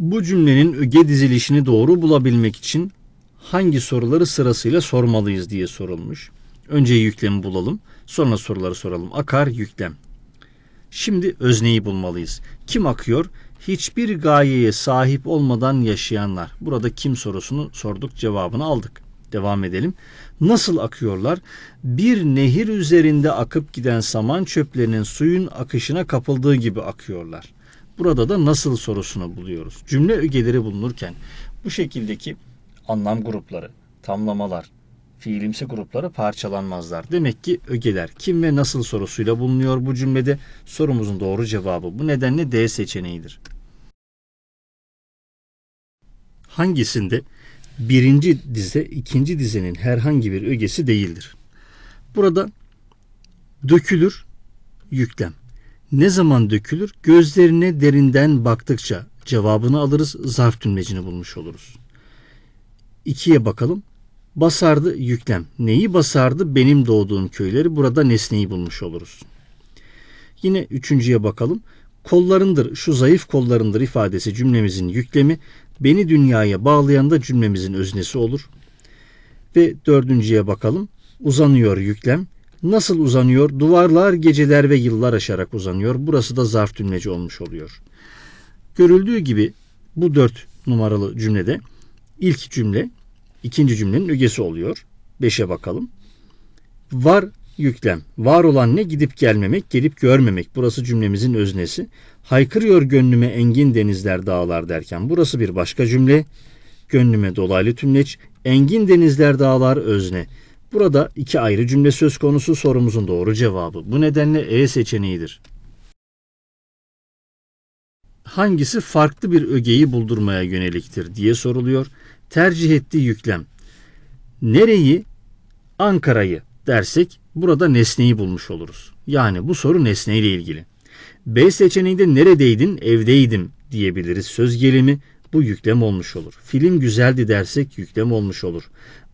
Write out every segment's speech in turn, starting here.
Bu cümlenin öge dizilişini doğru bulabilmek için hangi soruları sırasıyla sormalıyız diye sorulmuş. Önce yüklemi bulalım, sonra soruları soralım. Akar yüklem. Şimdi özneyi bulmalıyız. Kim akıyor? Hiçbir gayeye sahip olmadan yaşayanlar. Burada kim sorusunu sorduk, cevabını aldık. Devam edelim. Nasıl akıyorlar? Bir nehir üzerinde akıp giden saman çöplerinin suyun akışına kapıldığı gibi akıyorlar. Burada da nasıl sorusunu buluyoruz. Cümle ögeleri bulunurken bu şekildeki anlam grupları, tamlamalar, fiilimsi grupları parçalanmazlar. Demek ki ögeler kim ve nasıl sorusuyla bulunuyor bu cümlede. Sorumuzun doğru cevabı bu nedenle D seçeneğidir. Hangisinde birinci dize ikinci dizenin herhangi bir ögesi değildir? Burada dökülür yüklem ne zaman dökülür? Gözlerine derinden baktıkça cevabını alırız. Zarf tümlecini bulmuş oluruz. İkiye bakalım. Basardı yüklem. Neyi basardı? Benim doğduğum köyleri. Burada nesneyi bulmuş oluruz. Yine üçüncüye bakalım. Kollarındır, şu zayıf kollarındır ifadesi cümlemizin yüklemi, beni dünyaya bağlayan da cümlemizin öznesi olur. Ve dördüncüye bakalım. Uzanıyor yüklem nasıl uzanıyor? Duvarlar geceler ve yıllar aşarak uzanıyor. Burası da zarf tümleci olmuş oluyor. Görüldüğü gibi bu dört numaralı cümlede ilk cümle ikinci cümlenin ögesi oluyor. Beşe bakalım. Var yüklem. Var olan ne? Gidip gelmemek, gelip görmemek. Burası cümlemizin öznesi. Haykırıyor gönlüme engin denizler dağlar derken burası bir başka cümle. Gönlüme dolaylı tümleç. Engin denizler dağlar özne. Burada iki ayrı cümle söz konusu sorumuzun doğru cevabı. Bu nedenle E seçeneğidir. Hangisi farklı bir ögeyi buldurmaya yöneliktir diye soruluyor. Tercih ettiği yüklem. Nereyi? Ankara'yı dersek burada nesneyi bulmuş oluruz. Yani bu soru nesneyle ilgili. B seçeneğinde neredeydin? Evdeydim diyebiliriz söz gelimi. Bu yüklem olmuş olur. Film güzeldi dersek yüklem olmuş olur.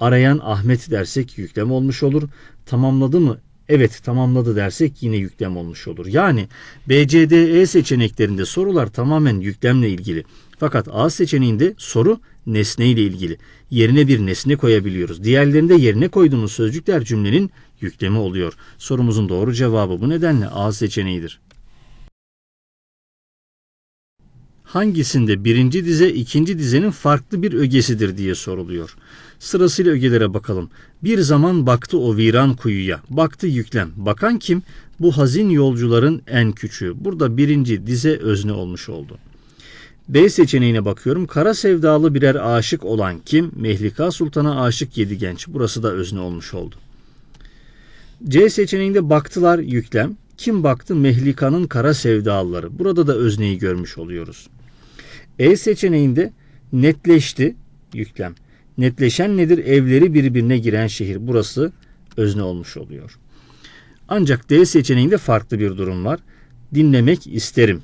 Arayan Ahmet dersek yüklem olmuş olur. Tamamladı mı? Evet tamamladı dersek yine yüklem olmuş olur. Yani BCDE seçeneklerinde sorular tamamen yüklemle ilgili. Fakat A seçeneğinde soru nesne ile ilgili. Yerine bir nesne koyabiliyoruz. Diğerlerinde yerine koyduğumuz sözcükler cümlenin yüklemi oluyor. Sorumuzun doğru cevabı bu nedenle A seçeneğidir. hangisinde birinci dize ikinci dizenin farklı bir ögesidir diye soruluyor. Sırasıyla ögelere bakalım. Bir zaman baktı o viran kuyuya. Baktı yüklem. Bakan kim? Bu hazin yolcuların en küçüğü. Burada birinci dize özne olmuş oldu. B seçeneğine bakıyorum. Kara sevdalı birer aşık olan kim? Mehlika Sultan'a aşık yedi genç. Burası da özne olmuş oldu. C seçeneğinde baktılar yüklem. Kim baktı? Mehlika'nın kara sevdalıları. Burada da özneyi görmüş oluyoruz. E seçeneğinde netleşti yüklem. Netleşen nedir? Evleri birbirine giren şehir. Burası özne olmuş oluyor. Ancak D seçeneğinde farklı bir durum var. Dinlemek isterim.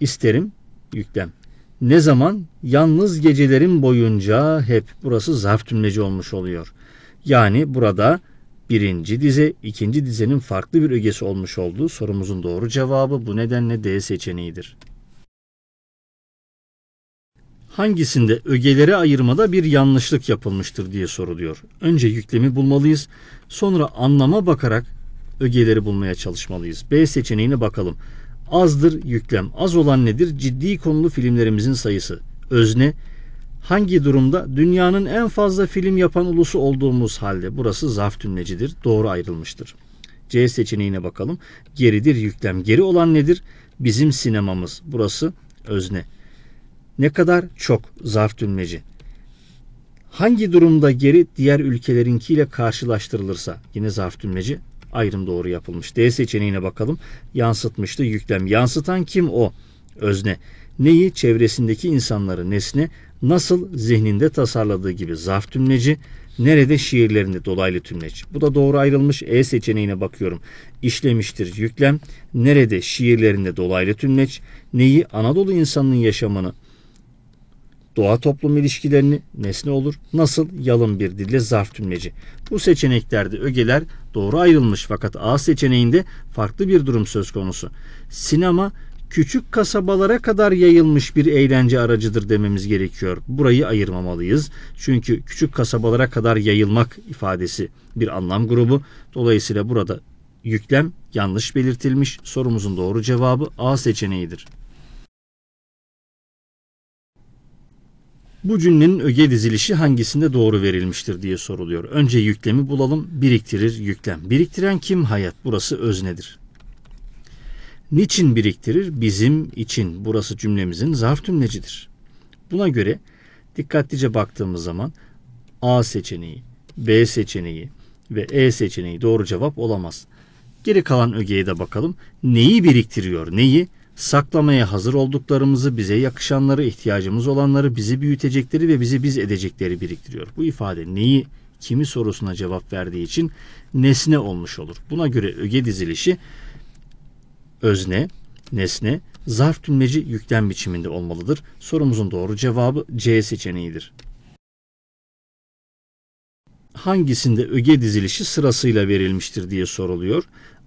İsterim yüklem. Ne zaman? Yalnız gecelerim boyunca hep. Burası zarf tümleci olmuş oluyor. Yani burada birinci dize, ikinci dizenin farklı bir ögesi olmuş olduğu sorumuzun doğru cevabı bu nedenle D seçeneğidir hangisinde ögelere ayırmada bir yanlışlık yapılmıştır diye soruluyor. Önce yüklemi bulmalıyız, sonra anlama bakarak ögeleri bulmaya çalışmalıyız. B seçeneğine bakalım. Azdır yüklem. Az olan nedir? Ciddi konulu filmlerimizin sayısı. Özne hangi durumda dünyanın en fazla film yapan ulusu olduğumuz halde burası zarf tümlecidir. Doğru ayrılmıştır. C seçeneğine bakalım. Geridir yüklem. Geri olan nedir? Bizim sinemamız. Burası özne ne kadar çok zarf dönmeci. Hangi durumda geri diğer ülkelerinkiyle karşılaştırılırsa yine zarf dönmeci ayrım doğru yapılmış. D seçeneğine bakalım. Yansıtmıştı yüklem. Yansıtan kim o? Özne. Neyi çevresindeki insanları nesne nasıl zihninde tasarladığı gibi zarf tümleci, nerede şiirlerinde dolaylı tümleci. Bu da doğru ayrılmış E seçeneğine bakıyorum. İşlemiştir yüklem, nerede şiirlerinde dolaylı tümleç, neyi Anadolu insanının yaşamını doğa toplum ilişkilerini nesne olur, nasıl yalın bir dille zarf tümleci. Bu seçeneklerde ögeler doğru ayrılmış fakat A seçeneğinde farklı bir durum söz konusu. Sinema küçük kasabalara kadar yayılmış bir eğlence aracıdır dememiz gerekiyor. Burayı ayırmamalıyız. Çünkü küçük kasabalara kadar yayılmak ifadesi bir anlam grubu. Dolayısıyla burada yüklem yanlış belirtilmiş. Sorumuzun doğru cevabı A seçeneğidir. Bu cümlenin öge dizilişi hangisinde doğru verilmiştir diye soruluyor. Önce yüklemi bulalım, biriktirir yüklem. Biriktiren kim? Hayat. Burası öznedir. Niçin biriktirir? Bizim için. Burası cümlemizin zarf tümlecidir. Buna göre dikkatlice baktığımız zaman A seçeneği, B seçeneği ve E seçeneği doğru cevap olamaz. Geri kalan ögeye de bakalım. Neyi biriktiriyor? Neyi? saklamaya hazır olduklarımızı, bize yakışanları, ihtiyacımız olanları, bizi büyütecekleri ve bizi biz edecekleri biriktiriyor. Bu ifade neyi, kimi sorusuna cevap verdiği için nesne olmuş olur. Buna göre öge dizilişi özne, nesne, zarf tümleci yüklem biçiminde olmalıdır. Sorumuzun doğru cevabı C seçeneğidir. Hangisinde öge dizilişi sırasıyla verilmiştir diye soruluyor.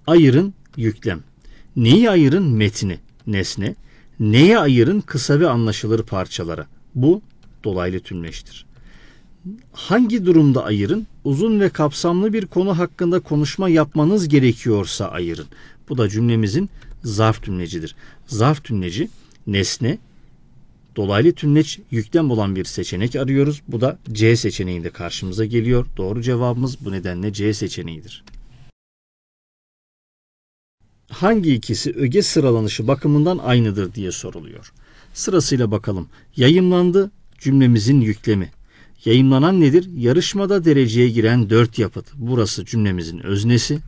Ayırın yüklem. Neyi ayırın? Metini nesne neye ayırın kısa ve anlaşılır parçalara. Bu dolaylı tümleştir. Hangi durumda ayırın? Uzun ve kapsamlı bir konu hakkında konuşma yapmanız gerekiyorsa ayırın. Bu da cümlemizin zarf tümlecidir. Zarf tümleci nesne, dolaylı tümleç yüklem olan bir seçenek arıyoruz. Bu da C seçeneğinde karşımıza geliyor. Doğru cevabımız bu nedenle C seçeneğidir hangi ikisi öge sıralanışı bakımından aynıdır diye soruluyor. Sırasıyla bakalım. Yayınlandı cümlemizin yüklemi. Yayınlanan nedir? Yarışmada dereceye giren dört yapıt. Burası cümlemizin öznesi.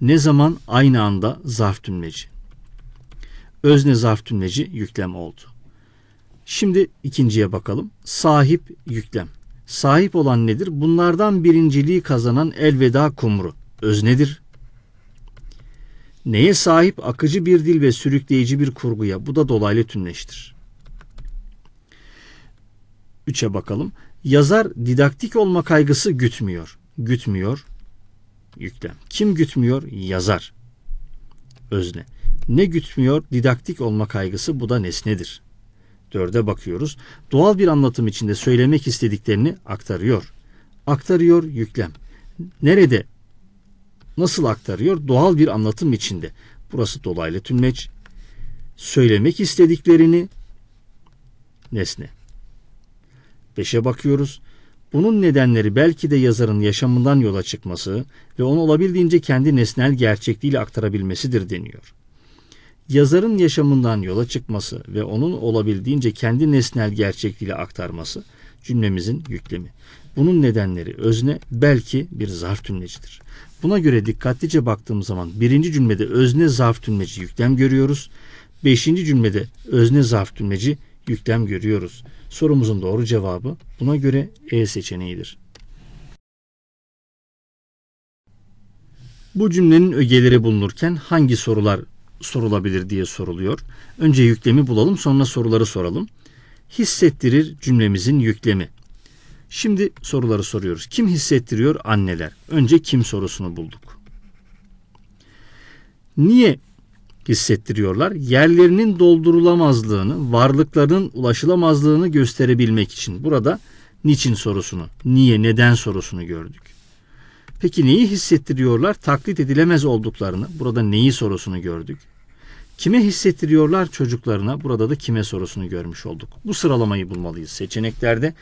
Ne zaman? Aynı anda zarf tümleci. Özne zarf tümleci yüklem oldu. Şimdi ikinciye bakalım. Sahip yüklem. Sahip olan nedir? Bunlardan birinciliği kazanan elveda kumru. Öznedir neye sahip akıcı bir dil ve sürükleyici bir kurguya. Bu da dolaylı tünleştir. Üçe bakalım. Yazar didaktik olma kaygısı gütmüyor. Gütmüyor. Yüklem. Kim gütmüyor? Yazar. Özne. Ne gütmüyor? Didaktik olma kaygısı. Bu da nesnedir. Dörde bakıyoruz. Doğal bir anlatım içinde söylemek istediklerini aktarıyor. Aktarıyor yüklem. Nerede Nasıl aktarıyor? Doğal bir anlatım içinde. Burası dolaylı tümleç. Söylemek istediklerini nesne. Beşe bakıyoruz. Bunun nedenleri belki de yazarın yaşamından yola çıkması ve onu olabildiğince kendi nesnel gerçekliğiyle aktarabilmesidir deniyor. Yazarın yaşamından yola çıkması ve onun olabildiğince kendi nesnel gerçekliğiyle aktarması cümlemizin yüklemi. Bunun nedenleri özne belki bir zarf tümlecidir. Buna göre dikkatlice baktığımız zaman birinci cümlede özne zarf tümleci yüklem görüyoruz. Beşinci cümlede özne zarf tümleci yüklem görüyoruz. Sorumuzun doğru cevabı buna göre E seçeneğidir. Bu cümlenin ögeleri bulunurken hangi sorular sorulabilir diye soruluyor. Önce yüklemi bulalım sonra soruları soralım. Hissettirir cümlemizin yüklemi. Şimdi soruları soruyoruz. Kim hissettiriyor? Anneler. Önce kim sorusunu bulduk. Niye hissettiriyorlar? Yerlerinin doldurulamazlığını, varlıklarının ulaşılamazlığını gösterebilmek için. Burada niçin sorusunu, niye, neden sorusunu gördük. Peki neyi hissettiriyorlar? Taklit edilemez olduklarını. Burada neyi sorusunu gördük. Kime hissettiriyorlar çocuklarına? Burada da kime sorusunu görmüş olduk. Bu sıralamayı bulmalıyız. Seçeneklerde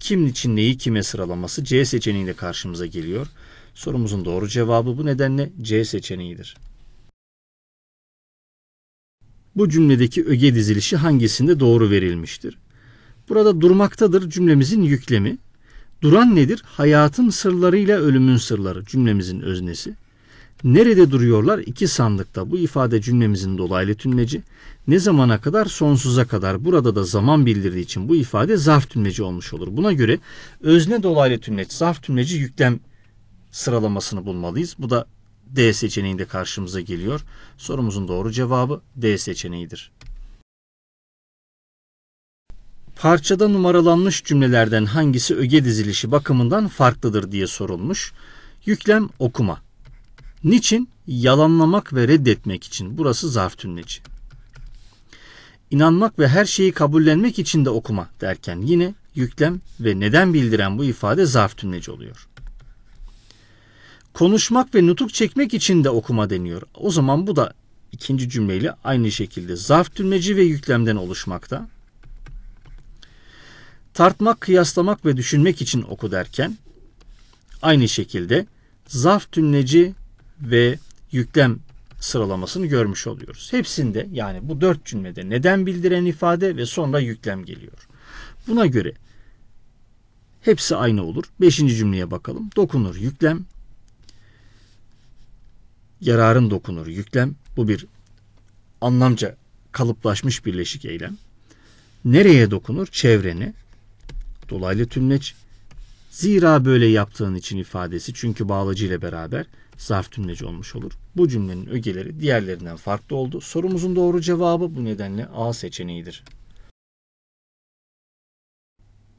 kim için neyi kime sıralaması C seçeneğiyle karşımıza geliyor. Sorumuzun doğru cevabı bu nedenle C seçeneğidir. Bu cümledeki öge dizilişi hangisinde doğru verilmiştir? Burada durmaktadır cümlemizin yüklemi. Duran nedir? Hayatın sırlarıyla ölümün sırları cümlemizin öznesi. Nerede duruyorlar? İki sandıkta. Bu ifade cümlemizin dolaylı tümleci. Ne zamana kadar? Sonsuza kadar. Burada da zaman bildirdiği için bu ifade zarf tümleci olmuş olur. Buna göre özne dolaylı tümleç, zarf tümleci yüklem sıralamasını bulmalıyız. Bu da D seçeneğinde karşımıza geliyor. Sorumuzun doğru cevabı D seçeneğidir. Parçada numaralanmış cümlelerden hangisi öge dizilişi bakımından farklıdır diye sorulmuş. Yüklem okuma. Niçin? Yalanlamak ve reddetmek için. Burası zarf tümleci. İnanmak ve her şeyi kabullenmek için de okuma derken yine yüklem ve neden bildiren bu ifade zarf tümleci oluyor. Konuşmak ve nutuk çekmek için de okuma deniyor. O zaman bu da ikinci cümleyle aynı şekilde zarf tümleci ve yüklemden oluşmakta. Tartmak, kıyaslamak ve düşünmek için oku derken aynı şekilde zarf tümleci ve yüklem sıralamasını görmüş oluyoruz. Hepsinde yani bu dört cümlede neden bildiren ifade ve sonra yüklem geliyor. Buna göre hepsi aynı olur. Beşinci cümleye bakalım. Dokunur yüklem. Yararın dokunur yüklem. Bu bir anlamca kalıplaşmış birleşik eylem. Nereye dokunur? Çevreni. Dolaylı tümleç. Zira böyle yaptığın için ifadesi çünkü bağlacı ile beraber zarf tümleci olmuş olur. Bu cümlenin ögeleri diğerlerinden farklı oldu. Sorumuzun doğru cevabı bu nedenle A seçeneğidir.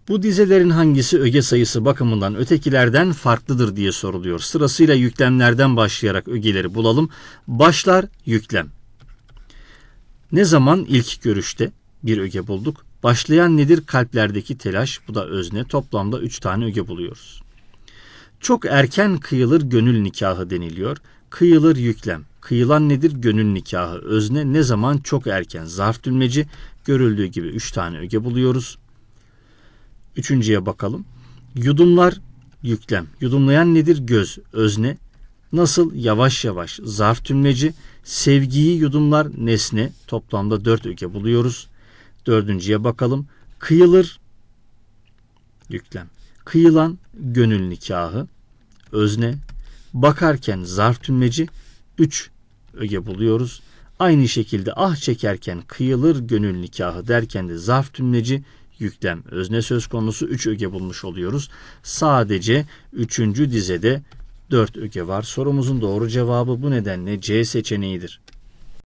Bu dizelerin hangisi öge sayısı bakımından ötekilerden farklıdır diye soruluyor. Sırasıyla yüklemlerden başlayarak ögeleri bulalım. Başlar yüklem. Ne zaman ilk görüşte bir öge bulduk? Başlayan nedir kalplerdeki telaş? Bu da özne. Toplamda 3 tane öge buluyoruz. Çok erken kıyılır gönül nikahı deniliyor. Kıyılır yüklem. Kıyılan nedir? Gönül nikahı. Özne ne zaman? Çok erken. Zarf dülmeci görüldüğü gibi üç tane öge buluyoruz. Üçüncüye bakalım. Yudumlar yüklem. Yudumlayan nedir? Göz. Özne. Nasıl? Yavaş yavaş. Zarf tümleci. Sevgiyi yudumlar nesne. Toplamda dört öge buluyoruz. Dördüncüye bakalım. Kıyılır. Yüklem kıyılan gönül nikahı, özne, bakarken zarf tünmeci, üç öge buluyoruz. Aynı şekilde ah çekerken kıyılır gönül nikahı derken de zarf tümleci yüklem özne söz konusu 3 öge bulmuş oluyoruz. Sadece 3. dizede 4 öge var. Sorumuzun doğru cevabı bu nedenle C seçeneğidir.